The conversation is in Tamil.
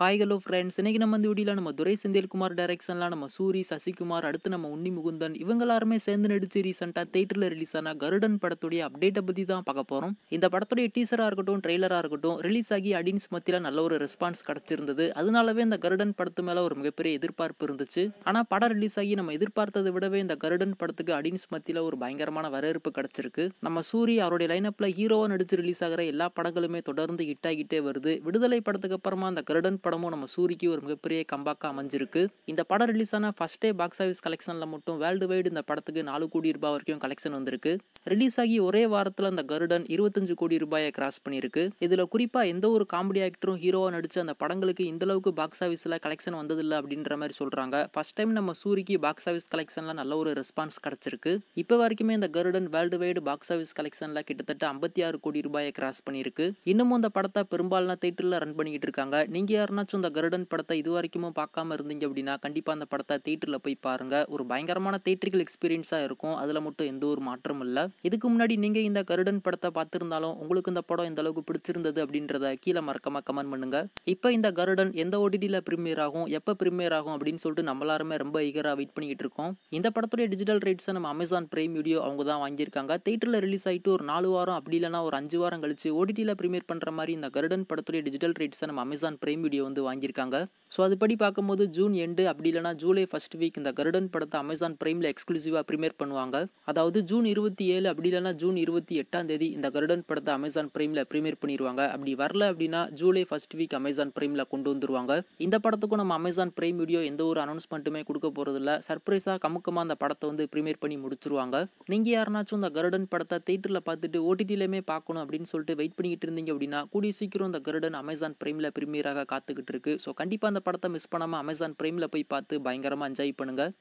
ஹாய் ஹலோ ஃப்ரெண்ட்ஸ் இன்றைக்கி நம்ம வந்து வீடியோவில் நம்ம துரை செந்தில்குமார் டைரக்ஷனில் நம்ம சூரி சசிகுமார் அடுத்து நம்ம உன்னி முகுந்தன் இவங்க எல்லாருமே சேர்ந்து நடிச்சு ரீசெண்டாக தேட்டரில் ரிலீஸ் ஆன கருடன் படத்துடைய அப்டேட்டை பற்றி தான் பார்க்க போகிறோம் இந்த படத்துடைய டீசராக இருக்கட்டும் ட்ரெய்லராக இருக்கட்டும் ரிலீஸ் ஆகி அடின்ஸ் மத்தியில் நல்ல ஒரு ரெஸ்பான்ஸ் கிடச்சிருந்தது அதனாலவே இந்த கருடன் படத்து மேலே ஒரு மிகப்பெரிய எதிர்பார்ப்பு இருந்துச்சு ஆனால் படம் ரிலீஸ் ஆகி நம்ம எதிர்பார்த்ததை விடவே இந்த கருடன் படத்துக்கு அடின்ஸ் மத்தியில் ஒரு பயங்கரமான வரவேற்பு கிடச்சிருக்கு நம்ம சூரி அவருடைய லைனப்பில் ஹீரோவாக நடித்து ரிலீஸ் ஆகிற எல்லா படங்களுமே தொடர்ந்து ஹிட் ஆகிட்டே வருது விடுதலை படத்துக்கு அப்புறமா அந்த கருடன் படமும் நம்ம சூரிக்கு ஒரு மிகப்பெரிய கம்பாக்காக அமைஞ்சிருக்கு இந்த படம் ரிலீஸ் ஆன ஃபர்ஸ்ட் டே பாக்ஸ் ஆஃபீஸ் கலெக்ஷனில் மட்டும் வேர்ல்டு வைடு இந்த படத்துக்கு நாலு கோடி ரூபாய் வரைக்கும் கலெக்ஷன் வந்திருக்கு ரிலீஸ் ஆகி ஒரே வாரத்தில் அந்த கருடன் இருபத்தஞ்சு கோடி ரூபாயை கிராஸ் பண்ணியிருக்கு இதில் குறிப்பாக எந்த ஒரு காமெடி ஆக்டரும் ஹீரோவாக நடித்த அந்த படங்களுக்கு இந்தளவுக்கு பாக்ஸ் ஆஃபீஸில் கலெக்ஷன் வந்ததில்லை அப்படின்ற மாதிரி சொல்கிறாங்க ஃபர்ஸ்ட் டைம் நம்ம சூரிக்கு பாக்ஸ் ஆஃபீஸ் கலெக்ஷனில் நல்ல ஒரு ரெஸ்பான்ஸ் கிடச்சிருக்கு இப்போ வரைக்குமே இந்த Garudan world wide box office கலெக்ஷனில் கிட்டத்தட்ட ஐம்பத்தி ஆறு கோடி ரூபாயை கிராஸ் பண்ணியிருக்கு இன்னமும் அந்த படத்தை பெரும்பாலான தேட்டரில் ரன் பண்ணிக்கிட்டு இருக்காங்க நீங்கள் யாருன்னா யாருனாச்சும் இந்த கருடன் படத்தை இது வரைக்குமே பார்க்காம இருந்தீங்க அப்படின்னா கண்டிப்பாக அந்த படத்தை தேட்டரில் போய் பாருங்கள் ஒரு பயங்கரமான தேட்டரிக்கல் எக்ஸ்பீரியன்ஸாக இருக்கும் அதில் மட்டும் எந்த ஒரு மாற்றமும் இல்லை இதுக்கு முன்னாடி நீங்கள் இந்த கருடன் படத்தை பார்த்துருந்தாலும் உங்களுக்கு இந்த படம் எந்த அளவுக்கு பிடிச்சிருந்தது அப்படின்றத கீழே மறக்காம கமெண்ட் பண்ணுங்கள் இப்போ இந்த கருடன் எந்த ஓடிடியில் ப்ரீமியர் ஆகும் எப்போ ப்ரீமியர் ஆகும் அப்படின்னு சொல்லிட்டு நம்மளாருமே ரொம்ப ஈகராக வெயிட் பண்ணிக்கிட்டு இருக்கோம் இந்த படத்துடைய டிஜிட்டல் ரைட்ஸை நம்ம அமேசான் பிரைம் வீடியோ அவங்க தான் வாங்கியிருக்காங்க தேட்டரில் ரிலீஸ் ஆகிட்டு ஒரு நாலு வாரம் அப்படி இல்லைனா ஒரு அஞ்சு வாரம் கழிச்சு ஓடிடியில் ப்ரீமியர் பண்ணுற மாதிரி இந்த கருடன் படத்துடைய டிஜிட்டல் ரைட்ஸை நம்ம அமேசான் பிரைம் வீடியோ வந்து வாங்கியிருக்காங்க ஸோ அதுபடி பார்க்கும்போது ஜூன் எண்டு அப்படி இல்லைனா ஜூலை ஃபஸ்ட் வீக் இந்த கருடன் படத்தை அமேசான் பிரைமில் எக்ஸ்க்ளூசிவாக ப்ரீமியர் பண்ணுவாங்க அதாவது ஜூன் இருபத்தி ஏழு அப்படி இல்லைனா ஜூன் இருபத்தி எட்டாம் தேதி இந்த கருடன் படத்தை அமேசான் பிரைமில் ப்ரீமியர் பண்ணிடுவாங்க அப்படி வரல அப்படின்னா ஜூலை ஃபஸ்ட் வீக் அமேசான் பிரைமில் கொண்டு வந்துருவாங்க இந்த படத்துக்கும் நம்ம அமேசான் பிரைம் வீடியோ எந்த ஒரு அனௌன்ஸ்மெண்ட்டுமே கொடுக்க போகிறதில்ல சர்ப்ரைஸாக கமுக்கமாக அந்த படத்தை வந்து ப்ரீமியர் பண்ணி முடிச்சிருவாங்க நீங்கள் யாருனாச்சும் இந்த கருடன் படத்தை தேட்டரில் பார்த்துட்டு ஓடிடியிலேயே பார்க்கணும் அப்படின்னு சொல்லிட்டு வெயிட் பண்ணிக்கிட்டு இருந்தீங்க அப்படின்னா கூடிய சீக்கிரம் இந்த கருடன் அமேசான் பிரைமில் ப்ரீமியராக காத்து வந்துக்கிட்டு இருக்கு ஸோ கண்டிப்பாக அந்த படத்தை மிஸ் பண்ணாமல் அமேசான் ப்ரைமில் போய் பார்த்து பயங்கரமாக என்ஜாய் பண்ணுங்கள்